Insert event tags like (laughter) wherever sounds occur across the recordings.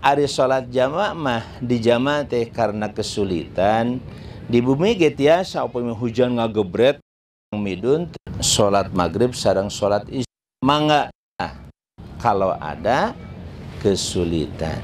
Ari salat jamaah mah di jamaah teh karena kesulitan di bumi ge tiasa ya, upami hujan ngagebret midun salat maghrib sarang salat isya mangga nah, kalau ada kesulitan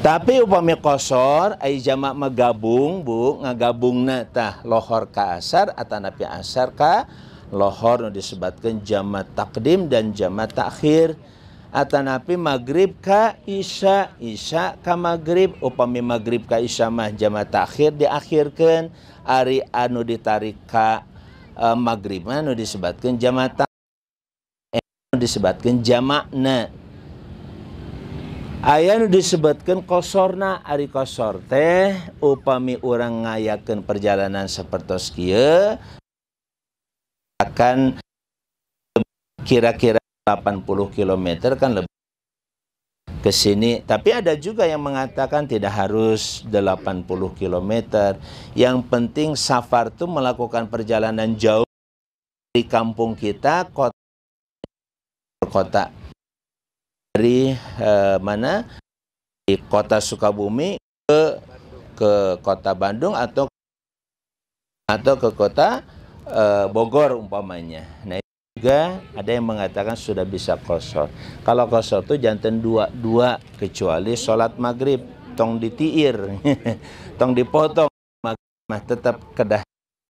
tapi upami kosor ai mah gabung bu ngagabungna tah lohor ka asar atau napi asar ka lohor disebutkan disebatkan takdim dan jamak takhir atanapi maghrib ka isya isya ka maghrib upami maghrib ka isya mah jama takhir diakhirkan ari anu ditarik ka uh, maghrib anu disebatkan jama eh, anu disebatkan na Ayah nu disebatkan kosorna ari kosor teh upami orang ngayakan perjalanan seperti sekian akan kira-kira 80 km kan lebih ke sini. Tapi ada juga yang mengatakan tidak harus 80 km. Yang penting safar itu melakukan perjalanan jauh dari kampung kita kota kota dari eh, mana di kota Sukabumi ke ke kota Bandung atau atau ke kota eh, Bogor umpamanya. Nah, Tiga, ada yang mengatakan sudah bisa kosor. Kalau kosor tuh jantan dua-dua, kecuali sholat maghrib, tong ditiir, (laughs) tong dipotong, maghrib tetap kedah